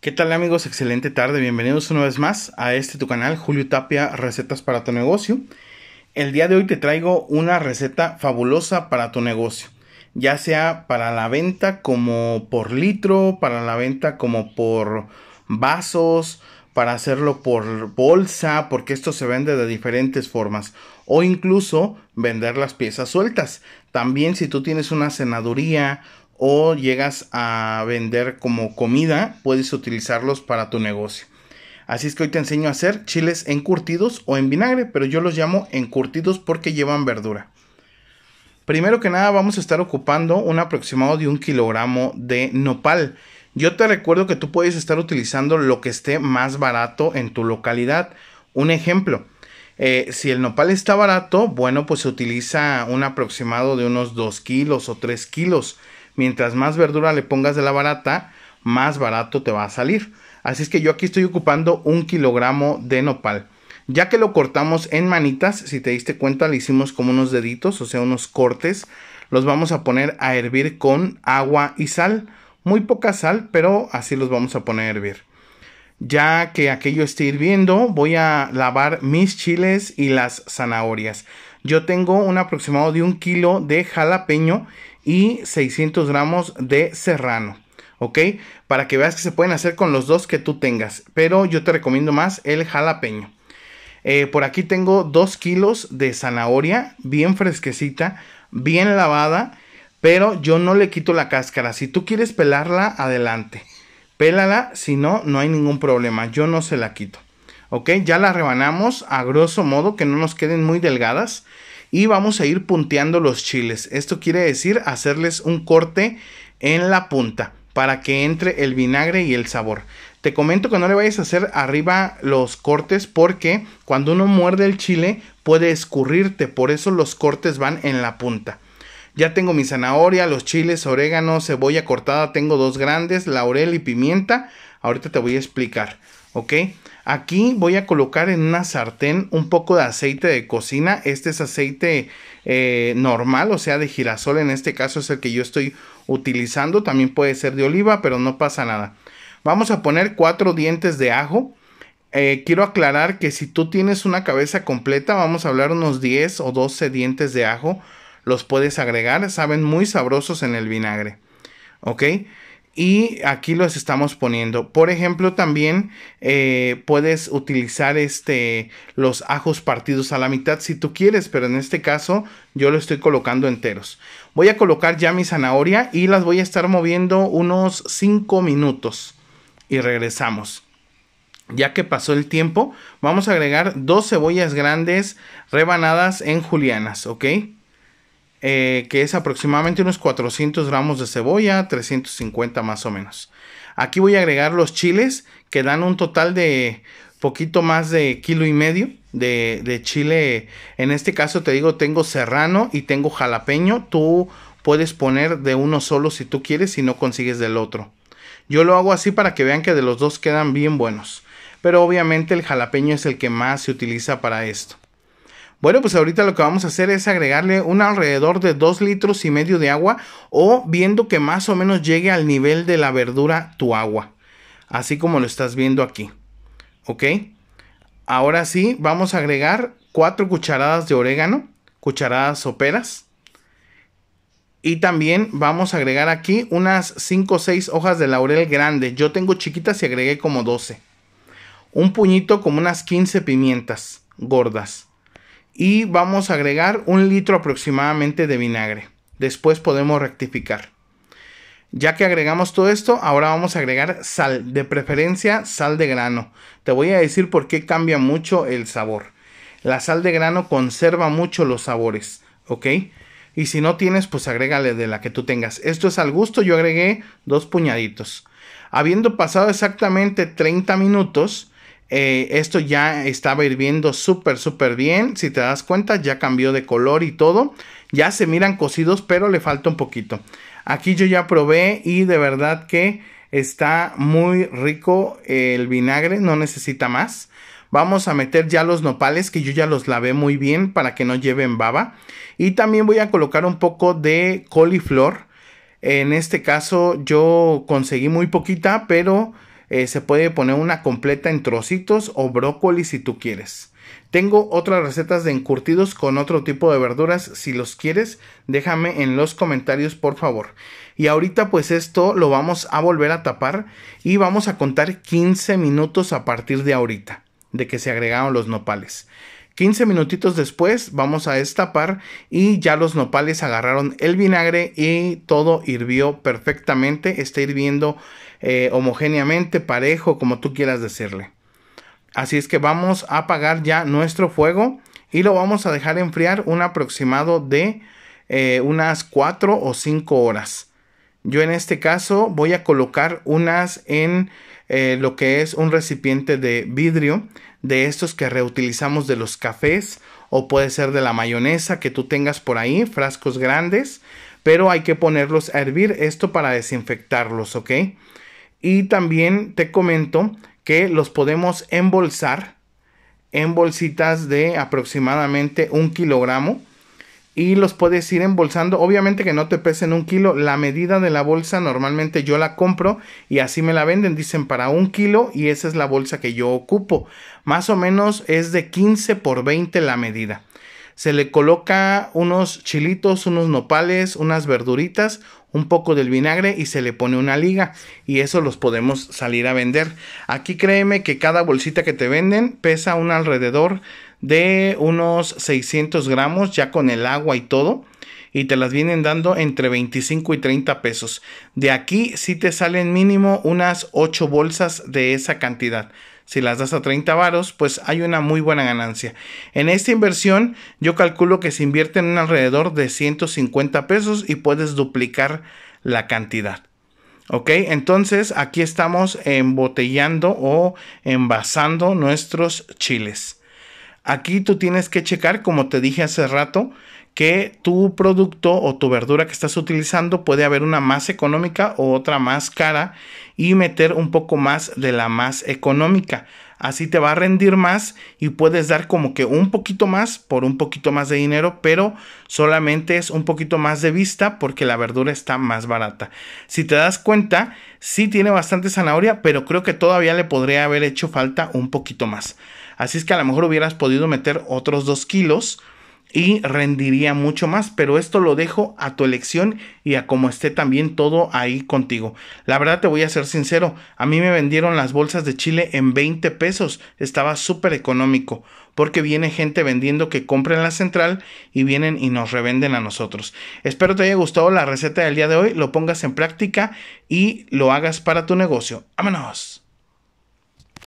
¿Qué tal amigos? Excelente tarde. Bienvenidos una vez más a este tu canal, Julio Tapia, Recetas para tu negocio. El día de hoy te traigo una receta fabulosa para tu negocio, ya sea para la venta como por litro, para la venta como por vasos, para hacerlo por bolsa, porque esto se vende de diferentes formas, o incluso vender las piezas sueltas. También si tú tienes una cenaduría o llegas a vender como comida, puedes utilizarlos para tu negocio. Así es que hoy te enseño a hacer chiles encurtidos o en vinagre, pero yo los llamo encurtidos porque llevan verdura. Primero que nada vamos a estar ocupando un aproximado de un kilogramo de nopal. Yo te recuerdo que tú puedes estar utilizando lo que esté más barato en tu localidad. Un ejemplo, eh, si el nopal está barato, bueno, pues se utiliza un aproximado de unos 2 kilos o 3 kilos. Mientras más verdura le pongas de la barata, más barato te va a salir. Así es que yo aquí estoy ocupando un kilogramo de nopal. Ya que lo cortamos en manitas, si te diste cuenta, le hicimos como unos deditos, o sea, unos cortes. Los vamos a poner a hervir con agua y sal. Muy poca sal, pero así los vamos a poner a hervir. Ya que aquello esté hirviendo, voy a lavar mis chiles y las zanahorias. Yo tengo un aproximado de un kilo de jalapeño y 600 gramos de serrano. ¿ok? Para que veas que se pueden hacer con los dos que tú tengas. Pero yo te recomiendo más el jalapeño. Eh, por aquí tengo 2 kilos de zanahoria, bien fresquecita, bien lavada, pero yo no le quito la cáscara. Si tú quieres pelarla, adelante. Pélala, si no, no hay ningún problema. Yo no se la quito. ¿Ok? Ya la rebanamos a grosso modo, que no nos queden muy delgadas y vamos a ir punteando los chiles. Esto quiere decir hacerles un corte en la punta para que entre el vinagre y el sabor. Te comento que no le vayas a hacer arriba los cortes porque cuando uno muerde el chile puede escurrirte, por eso los cortes van en la punta. Ya tengo mi zanahoria, los chiles, orégano, cebolla cortada, tengo dos grandes, laurel y pimienta. Ahorita te voy a explicar, ¿ok? Aquí voy a colocar en una sartén un poco de aceite de cocina. Este es aceite eh, normal, o sea, de girasol. En este caso es el que yo estoy utilizando. También puede ser de oliva, pero no pasa nada. Vamos a poner cuatro dientes de ajo. Eh, quiero aclarar que si tú tienes una cabeza completa, vamos a hablar unos 10 o 12 dientes de ajo. Los puedes agregar, saben muy sabrosos en el vinagre. ¿Ok? y aquí los estamos poniendo. Por ejemplo, también eh, puedes utilizar este, los ajos partidos a la mitad si tú quieres, pero en este caso yo lo estoy colocando enteros. Voy a colocar ya mi zanahoria y las voy a estar moviendo unos 5 minutos y regresamos. Ya que pasó el tiempo, vamos a agregar dos cebollas grandes rebanadas en julianas, ¿ok? Eh, que es aproximadamente unos 400 gramos de cebolla, 350 más o menos. Aquí voy a agregar los chiles, que dan un total de poquito más de kilo y medio de, chile. En este caso te digo, tengo serrano y tengo jalapeño. Tú puedes poner de uno solo si tú quieres, y no consigues del otro. Yo lo hago así para que vean que de los dos quedan bien buenos. Pero obviamente el jalapeño es el que más se utiliza para esto. Bueno, pues ahorita lo que vamos a hacer es agregarle un alrededor de 2 litros y medio de agua o viendo que más o menos llegue al nivel de la verdura tu agua. Así como lo estás viendo aquí. ¿Ok? Ahora sí, vamos a agregar 4 cucharadas de orégano, cucharadas soperas. Y también vamos a agregar aquí unas 5 o 6 hojas de laurel grande. Yo tengo chiquitas y agregué como 12. Un puñito como unas 15 pimientas gordas y vamos a agregar un litro aproximadamente de vinagre. Después podemos rectificar. Ya que agregamos todo esto, ahora vamos a agregar sal, de preferencia sal de grano. Te voy a decir por qué cambia mucho el sabor. La sal de grano conserva mucho los sabores, ¿ok? Y si no tienes, pues agrégale de la que tú tengas. Esto es al gusto, yo agregué dos puñaditos. Habiendo pasado exactamente 30 minutos, eh, esto ya estaba hirviendo súper, súper bien. Si te das cuenta, ya cambió de color y todo. Ya se miran cocidos, pero le falta un poquito. Aquí yo ya probé y de verdad que está muy rico el vinagre, no necesita más. Vamos a meter ya los nopales que yo ya los lavé muy bien para que no lleven baba. Y también voy a colocar un poco de coliflor. En este caso yo conseguí muy poquita, pero eh, se puede poner una completa en trocitos o brócoli si tú quieres. Tengo otras recetas de encurtidos con otro tipo de verduras. Si los quieres, déjame en los comentarios, por favor. Y ahorita pues esto lo vamos a volver a tapar y vamos a contar 15 minutos a partir de ahorita, de que se agregaron los nopales. 15 minutitos después vamos a destapar y ya los nopales agarraron el vinagre y todo hirvió perfectamente. Está hirviendo eh, homogéneamente, parejo, como tú quieras decirle. Así es que vamos a apagar ya nuestro fuego y lo vamos a dejar enfriar un aproximado de eh, unas 4 o 5 horas. Yo en este caso voy a colocar unas en eh, lo que es un recipiente de vidrio de estos que reutilizamos de los cafés o puede ser de la mayonesa que tú tengas por ahí, frascos grandes, pero hay que ponerlos a hervir esto para desinfectarlos, ¿ok? Y también te comento que los podemos embolsar en bolsitas de aproximadamente un kilogramo y los puedes ir embolsando. Obviamente que no te pesen un kilo. La medida de la bolsa normalmente yo la compro y así me la venden. Dicen para un kilo y esa es la bolsa que yo ocupo. Más o menos es de 15 por 20 la medida. Se le coloca unos chilitos, unos nopales, unas verduritas, un poco del vinagre y se le pone una liga y eso los podemos salir a vender. Aquí créeme que cada bolsita que te venden pesa un alrededor de unos 600 gramos ya con el agua y todo y te las vienen dando entre 25 y 30 pesos. De aquí si te salen mínimo unas 8 bolsas de esa cantidad si las das a 30 varos, pues hay una muy buena ganancia. En esta inversión yo calculo que se invierte en alrededor de 150 pesos y puedes duplicar la cantidad. Ok, entonces aquí estamos embotellando o envasando nuestros chiles. Aquí tú tienes que checar, como te dije hace rato, que tu producto o tu verdura que estás utilizando puede haber una más económica o otra más cara y meter un poco más de la más económica. Así te va a rendir más y puedes dar como que un poquito más por un poquito más de dinero, pero solamente es un poquito más de vista porque la verdura está más barata. Si te das cuenta, sí tiene bastante zanahoria, pero creo que todavía le podría haber hecho falta un poquito más. Así es que a lo mejor hubieras podido meter otros 2 kilos y rendiría mucho más, pero esto lo dejo a tu elección y a como esté también todo ahí contigo. La verdad te voy a ser sincero, a mí me vendieron las bolsas de chile en 20 pesos, estaba súper económico, porque viene gente vendiendo que compra en la central y vienen y nos revenden a nosotros. Espero te haya gustado la receta del día de hoy, lo pongas en práctica y lo hagas para tu negocio. ¡Vámonos!